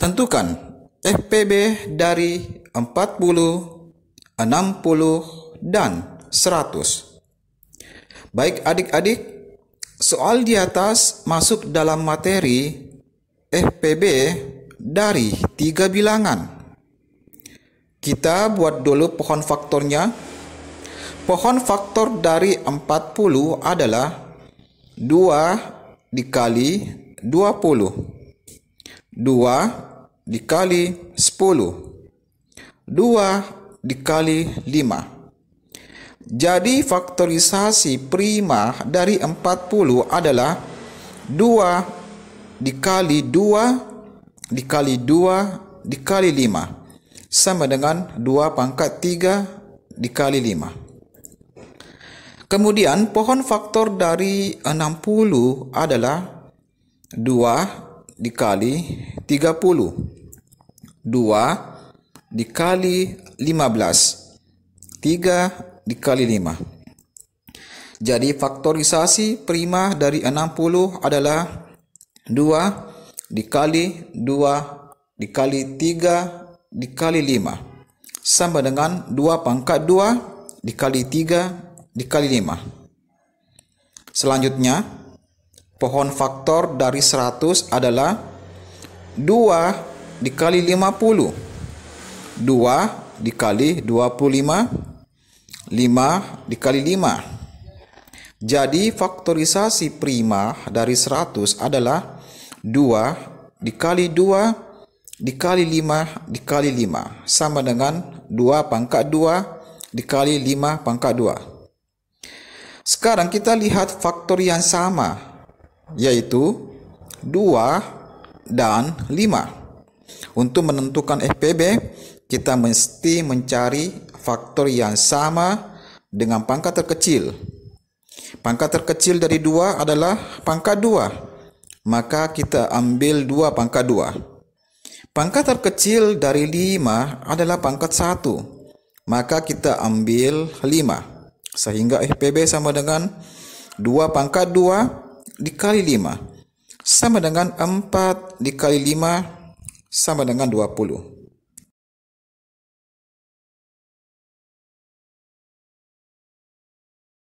Tentukan FPB dari 40, 60, dan 100. Baik adik-adik, soal di atas masuk dalam materi FPB dari tiga bilangan. Kita buat dulu pohon faktornya. Pohon faktor dari 40 adalah 2 dikali 20. 2 dikali 10. 2 dikali 5. Jadi faktorisasi prima dari 40 adalah 2 dikali 2 dikali 2 dikali 5 sama dengan 2 pangkat 3 dikali 5. Kemudian pohon faktor dari 60 adalah 2 dikali 30. 2 dikali 15. 3 dikali 5. Jadi faktorisasi prima dari 60 adalah 2 dikali 2 dikali 3 dikali 5 sama dengan 2 pangkat 2 dikali 3 dikali 5. Selanjutnya, pohon faktor dari 100 adalah 2 dikali 50. 2 dikali 25. 5 dikali 5. Jadi faktorisasi prima dari 100 adalah 2 dikali 2 dikali 5 dikali 5 sama dengan 2 pangkat 2 dikali 5 pangkat 2. Sekarang kita lihat faktor yang sama yaitu 2 dan 5. Untuk menentukan FPB, kita mesti mencari faktor yang sama dengan pangkat terkecil. Pangkat terkecil dari 2 adalah pangkat 2. Maka kita ambil 2 pangkat 2. Pangkat terkecil dari 5 adalah pangkat 1. Maka kita ambil 5. Sehingga FPB sama dengan 2 pangkat 2 dikali 5 sama dengan 4 dikali 5 sama dengan 20.